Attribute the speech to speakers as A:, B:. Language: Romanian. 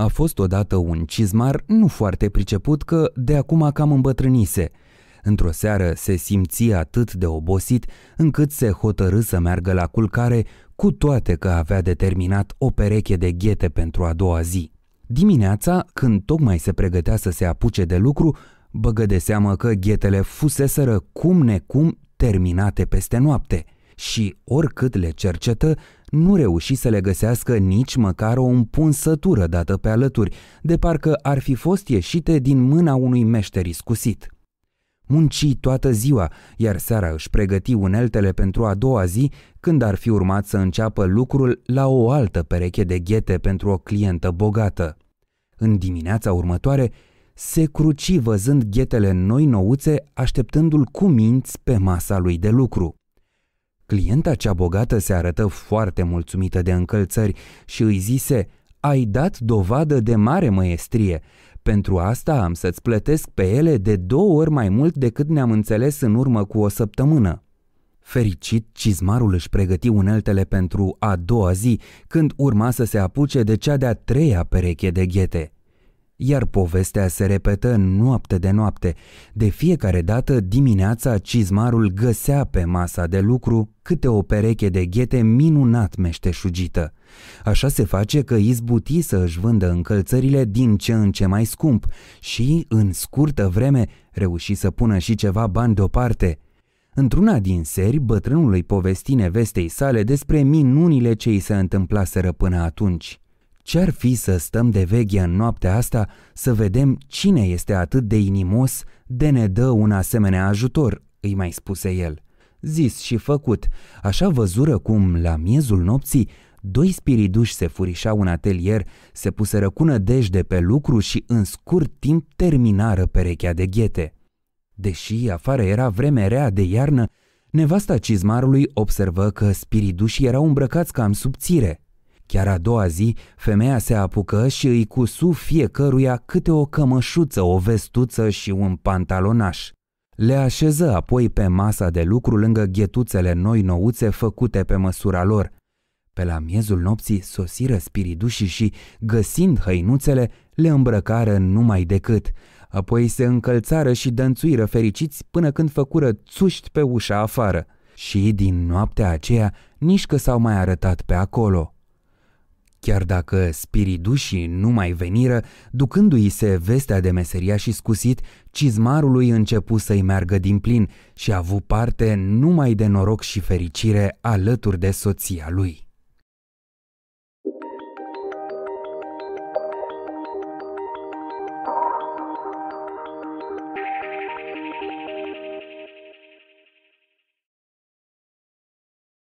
A: A fost odată un cizmar nu foarte priceput că de acum cam îmbătrânise. Într-o seară se simți atât de obosit încât se hotărâ să meargă la culcare, cu toate că avea determinat o pereche de ghete pentru a doua zi. Dimineața, când tocmai se pregătea să se apuce de lucru, băgă de seamă că ghetele fuseseră cum necum terminate peste noapte – și, oricât le cercetă, nu reuși să le găsească nici măcar o împunsătură dată pe alături, de parcă ar fi fost ieșite din mâna unui meșter iscusit. Munci toată ziua, iar seara își pregăti uneltele pentru a doua zi, când ar fi urmat să înceapă lucrul la o altă pereche de ghete pentru o clientă bogată. În dimineața următoare, se cruci văzând ghetele noi nouțe, așteptându-l cu minți pe masa lui de lucru. Clienta cea bogată se arătă foarte mulțumită de încălțări și îi zise Ai dat dovadă de mare măestrie. Pentru asta am să-ți plătesc pe ele de două ori mai mult decât ne-am înțeles în urmă cu o săptămână. Fericit, cizmarul își pregăti uneltele pentru a doua zi, când urma să se apuce de cea de-a treia pereche de ghete – iar povestea se repetă noapte de noapte. De fiecare dată dimineața cizmarul găsea pe masa de lucru câte o pereche de ghete minunat meșteșugită. Așa se face că izbuti să își vândă încălțările din ce în ce mai scump și, în scurtă vreme, reuși să pună și ceva bani deoparte – Într-una din seri, bătrânul îi povesti nevestei sale despre minunile ce i se întâmplaseră până atunci. Ce-ar fi să stăm de veghe în noaptea asta să vedem cine este atât de inimos de ne dă un asemenea ajutor, îi mai spuse el. Zis și făcut, așa văzură cum, la miezul nopții, doi spiriduși se furișau în atelier, se puseră cu nădejde pe lucru și în scurt timp terminară perechea de ghete. Deși afară era vreme rea de iarnă, nevasta cizmarului observă că spiridușii erau îmbrăcați cam subțire – Chiar a doua zi, femeia se apucă și îi cusu fiecăruia câte o cămășuță, o vestuță și un pantalonaș. Le așeză apoi pe masa de lucru lângă ghetuțele noi nouțe făcute pe măsura lor. Pe la miezul nopții sosiră spiridușii și, găsind hăinuțele, le îmbrăcară numai decât. Apoi se încălțară și dănțuiră fericiți până când făcură țuști pe ușa afară. Și din noaptea aceea nici că s-au mai arătat pe acolo chiar dacă spiridușii nu mai veniră, ducându-i se vestea de meseria și scusit, cizmarului începu să-i meargă din plin și a avut parte numai de noroc și fericire alături de soția lui.